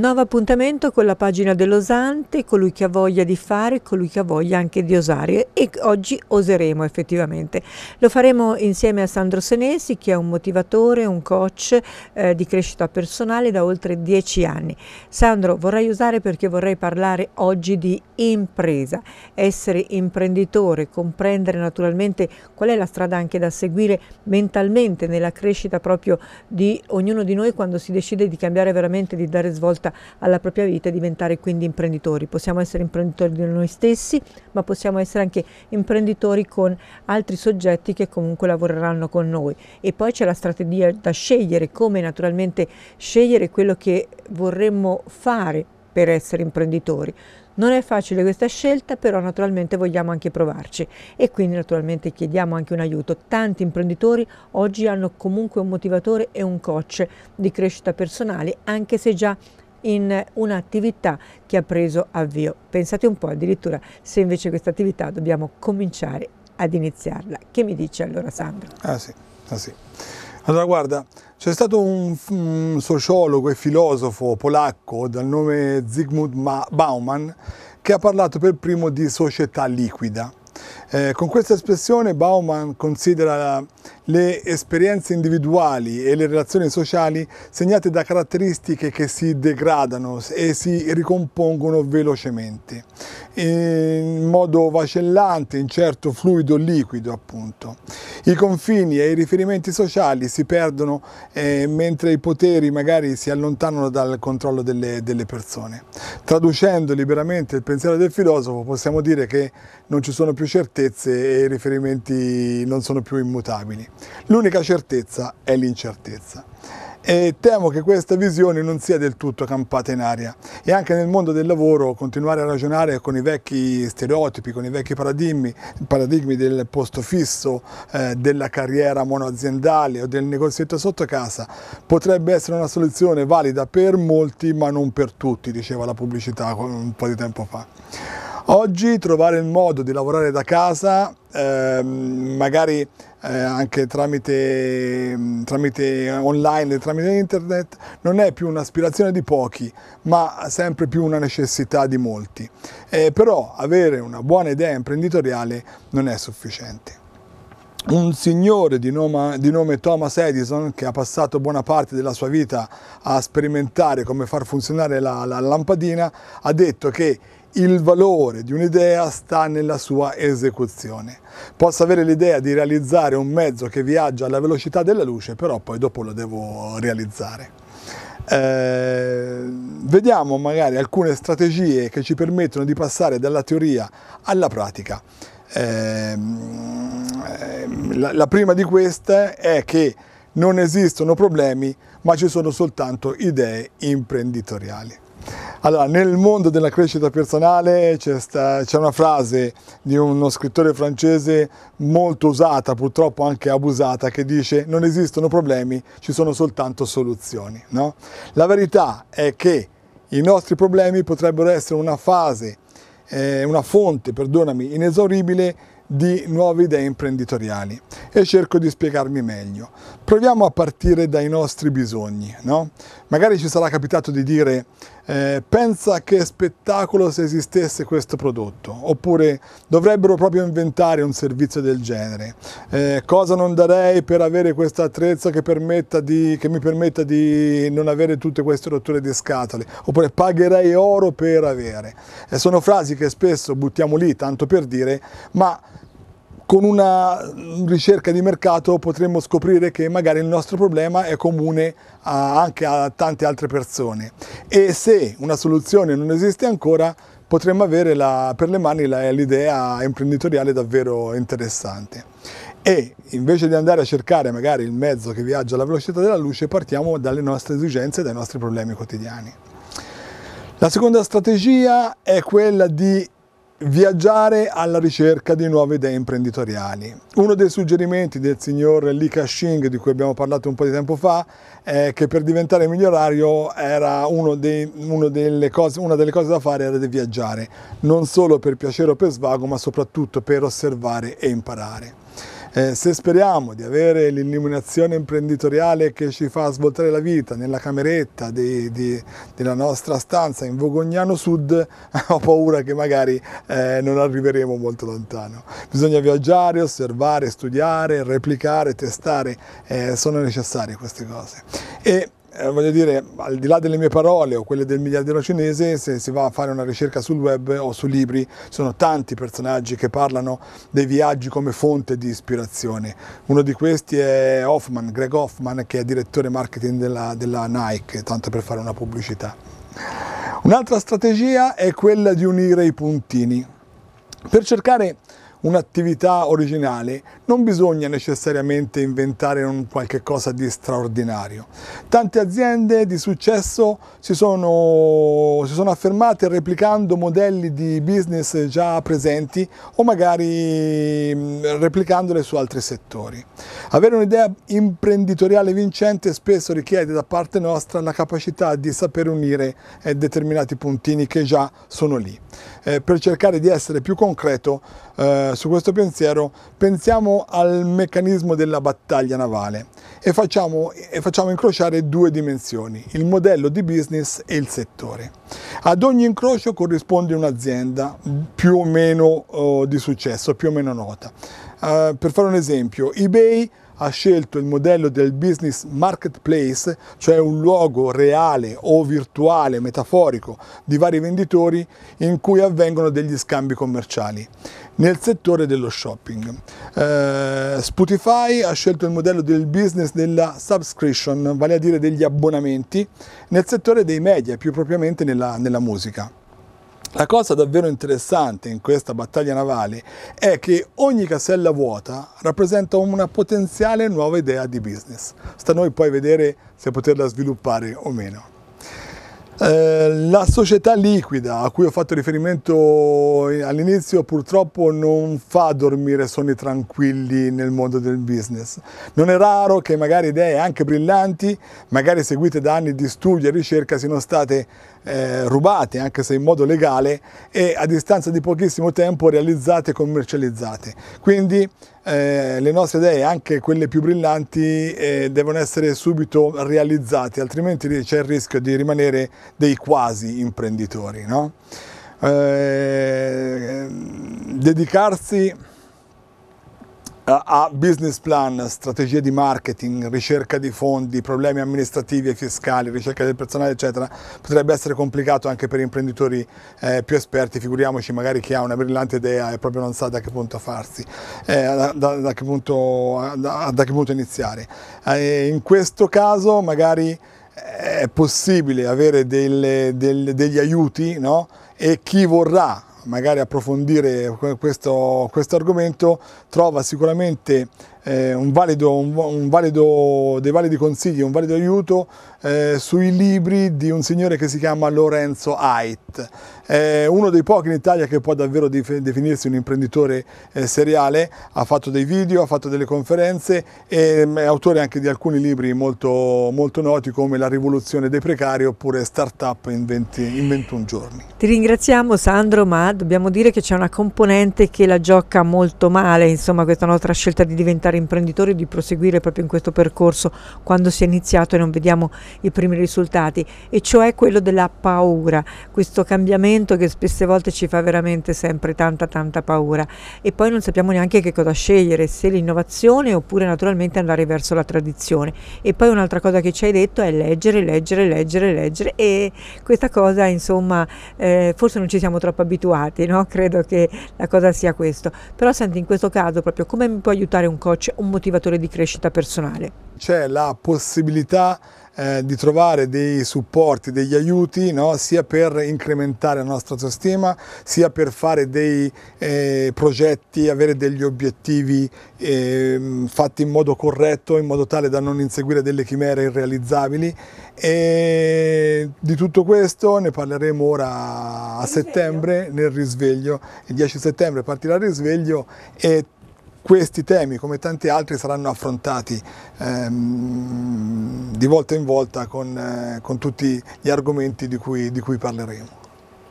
Nuovo appuntamento con la pagina dell'osante, colui che ha voglia di fare, colui che ha voglia anche di osare e oggi oseremo effettivamente. Lo faremo insieme a Sandro Senesi che è un motivatore, un coach eh, di crescita personale da oltre dieci anni. Sandro vorrei usare perché vorrei parlare oggi di impresa, essere imprenditore, comprendere naturalmente qual è la strada anche da seguire mentalmente nella crescita proprio di ognuno di noi quando si decide di cambiare veramente, di dare svolta alla propria vita e diventare quindi imprenditori. Possiamo essere imprenditori di noi stessi, ma possiamo essere anche imprenditori con altri soggetti che comunque lavoreranno con noi. E poi c'è la strategia da scegliere, come naturalmente scegliere quello che vorremmo fare per essere imprenditori. Non è facile questa scelta, però naturalmente vogliamo anche provarci e quindi naturalmente chiediamo anche un aiuto. Tanti imprenditori oggi hanno comunque un motivatore e un coach di crescita personale, anche se già in un'attività che ha preso avvio. Pensate un po' addirittura se invece questa attività dobbiamo cominciare ad iniziarla. Che mi dice allora Sandro? Ah sì, ah sì. Allora guarda, c'è stato un, un, sociologo e filosofo polacco dal nome Zygmunt Bauman che ha parlato per primo di società liquida eh, con questa espressione Bauman considera le esperienze individuali e le relazioni sociali segnate da caratteristiche che si degradano e si ricompongono velocemente, in modo vacellante, incerto, fluido, liquido appunto. I confini e i riferimenti sociali si perdono eh, mentre i poteri magari si allontanano dal controllo delle, delle persone. Traducendo liberamente il pensiero del filosofo possiamo dire che non ci sono più certezze e i riferimenti non sono più immutabili. L'unica certezza è l'incertezza. E temo che questa visione non sia del tutto campata in aria e anche nel mondo del lavoro continuare a ragionare con i vecchi stereotipi, con i vecchi paradigmi, paradigmi del posto fisso, eh, della carriera monoaziendale o del negozietto sotto casa potrebbe essere una soluzione valida per molti ma non per tutti, diceva la pubblicità un po' di tempo fa. Oggi trovare il modo di lavorare da casa, ehm, magari eh, anche tramite, tramite online e tramite internet, non è più un'aspirazione di pochi, ma sempre più una necessità di molti. Eh, però avere una buona idea imprenditoriale non è sufficiente un signore di nome, di nome, Thomas Edison che ha passato buona parte della sua vita a sperimentare come far funzionare la, la lampadina ha detto che il valore di un'idea sta nella sua esecuzione. Posso avere l'idea di realizzare un mezzo che viaggia alla velocità della luce, però poi dopo lo devo realizzare. Eh, vediamo magari alcune strategie che ci permettono di passare dalla teoria alla pratica. Eh, la, la prima di queste è che non esistono problemi, ma ci sono soltanto idee imprenditoriali. Allora, nel mondo della crescita personale c'è una frase di uno scrittore francese molto usata, purtroppo anche abusata, che dice non esistono problemi, ci sono soltanto soluzioni. No? La verità è che i nostri problemi potrebbero essere una fase, eh, una fonte, perdonami, inesauribile di nuove idee imprenditoriali e cerco di spiegarmi meglio. Proviamo a partire dai nostri bisogni, no? Magari ci sarà capitato di dire eh, pensa che spettacolo se esistesse questo prodotto, oppure dovrebbero proprio inventare un servizio del genere, eh, cosa non darei per avere questa attrezza che, di, che, mi permetta di non avere tutte queste rotture di scatole, oppure pagherei oro per avere. E eh, sono frasi che spesso buttiamo lì, tanto per dire, ma con una ricerca di mercato potremmo scoprire che magari il nostro problema è comune a, anche a tante altre persone e se una soluzione non esiste ancora potremmo avere la, per le mani l'idea imprenditoriale davvero interessante e invece di andare a cercare magari il mezzo che viaggia alla velocità della luce partiamo dalle nostre esigenze dai nostri problemi quotidiani. La seconda strategia è quella di viaggiare alla ricerca di nuove idee imprenditoriali. Uno dei suggerimenti del signor Li Ka-shing, di cui abbiamo parlato un po' di tempo fa, è che per diventare migliorario dei, delle cose, una delle cose da fare era di viaggiare, non solo per piacere o per svago, ma soprattutto per osservare e imparare. Eh, se speriamo di avere l'illuminazione imprenditoriale che ci fa svoltare la vita nella cameretta di, di, della nostra stanza in Vogognano Sud, ho paura che magari eh, non arriveremo molto lontano. Bisogna viaggiare, osservare, studiare, replicare, testare, eh, sono necessarie queste cose. E eh, voglio dire, al di là delle mie parole o quelle del miliardino cinese, se si va a fare una ricerca sul web o su libri, sono tanti personaggi che parlano dei viaggi come fonte di ispirazione. Uno di questi è Hoffman, Greg Hoffman, che è direttore marketing della, della Nike, tanto per fare una pubblicità. Un'altra strategia è quella di unire i puntini. Per cercare un'attività originale non bisogna necessariamente inventare un qualche cosa di straordinario. Tante aziende di successo si sono, si sono affermate replicando modelli di business già presenti o magari mm, replicandole su altri settori. Avere un'idea imprenditoriale vincente spesso richiede da parte nostra la capacità di saper unire eh, determinati puntini che già sono lì. Eh, per cercare di essere più concreto, eh, su questo pensiero, pensiamo al meccanismo della battaglia navale e facciamo, e facciamo incrociare due dimensioni, il modello di business e il settore. Ad ogni incrocio corrisponde un'azienda più o meno eh, di successo, più o meno nota. Eh, per fare un esempio, eBay ha scelto il modello del business marketplace, cioè un luogo reale o virtuale, metaforico, di vari venditori in cui avvengono degli scambi commerciali nel settore dello shopping. Eh, Spotify ha scelto il modello del business della subscription, vale a dire degli abbonamenti, nel settore dei media, più propriamente nella, nella musica. La cosa davvero interessante in questa battaglia navale è che ogni casella vuota rappresenta una potenziale nuova idea di business. Sta a noi poi vedere se poterla sviluppare o meno. Eh, la società liquida a cui ho fatto riferimento all'inizio purtroppo non fa dormire sonni tranquilli nel mondo del business. Non è raro che magari idee anche brillanti, magari seguite da anni di studio e ricerca, siano state eh, rubate, anche se in modo legale, e a distanza di pochissimo tempo realizzate e commercializzate. Quindi eh, le nostre idee, anche quelle più brillanti, eh, devono essere subito realizzate, altrimenti c'è il rischio di rimanere dei quasi imprenditori. No? Eh, dedicarsi eh, a business plan, strategie di marketing, ricerca di fondi, problemi amministrativi e fiscali, ricerca del personale, eccetera, potrebbe essere complicato anche per imprenditori eh, più esperti, figuriamoci magari chi ha una brillante idea e proprio non sa da che punto farsi, eh, da, da, da, che punto, da, che punto, iniziare. Eh, in questo caso magari eh, è possibile avere delle, delle, degli aiuti no? e chi vorrà magari approfondire questo, questo argomento trova sicuramente eh, un valido, un, un valido, dei validi consigli, un valido aiuto eh, sui libri di un signore che si chiama Lorenzo Haidt. È eh, uno dei pochi in Italia che può davvero definirsi un imprenditore eh, seriale, ha fatto dei video, ha fatto delle conferenze e mm, è autore anche di alcuni libri molto, molto noti come La rivoluzione dei precari oppure Startup in, 20, in 21 giorni. Ti ringraziamo Sandro, ma dobbiamo dire che c'è una componente che la gioca molto male, insomma questa nostra scelta di diventare diventare imprenditori, di proseguire proprio in questo percorso quando si è iniziato e non vediamo i primi risultati, e cioè quello della paura, questo cambiamento che spesse volte ci fa veramente sempre tanta tanta paura e poi non sappiamo neanche che cosa scegliere, se l'innovazione oppure naturalmente andare verso la tradizione. E poi un'altra cosa che ci hai detto è leggere, leggere, leggere, leggere e questa cosa insomma eh, forse non ci siamo troppo abituati, no? credo che la cosa sia questo. Però senti in questo caso proprio come mi può aiutare un coach coach un motivatore di crescita personale? C'è la possibilità eh, di trovare dei supporti, degli aiuti, no? sia per incrementare la nostra autostima, sia per fare dei eh, progetti, avere degli obiettivi eh, fatti in modo corretto, in modo tale da non inseguire delle chimere irrealizzabili. E di tutto questo ne parleremo ora a settembre nel risveglio. Il 10 settembre partirà il risveglio e questi temi, come tanti altri, saranno affrontati ehm, di volta in volta con, eh, con tutti gli argomenti di cui, di cui parleremo.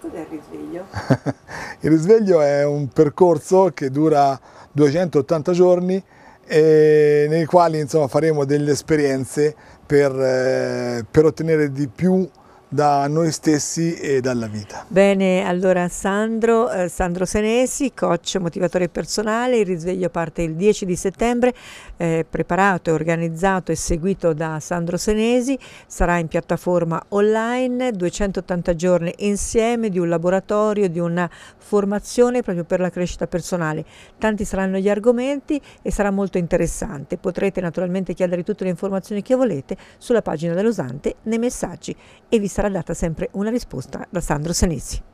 Cos'è il risveglio? il risveglio è un percorso che dura 280 giorni e nei quali insomma, faremo delle esperienze per, eh, per ottenere di più da noi stessi e dalla vita. Bene, allora Sandro, eh, Sandro Senesi, coach motivatore personale, il risveglio parte il 10 di settembre, eh, preparato, organizzato e seguito da Sandro Senesi, sarà in piattaforma online, 280 giorni insieme di un laboratorio, di una formazione proprio per la crescita personale. Tanti saranno gli argomenti e sarà molto interessante. Potrete naturalmente chiedere tutte le informazioni che volete sulla pagina dell'Osante nei messaggi e vi sarà sarà data sempre una risposta da Sandro Senesi.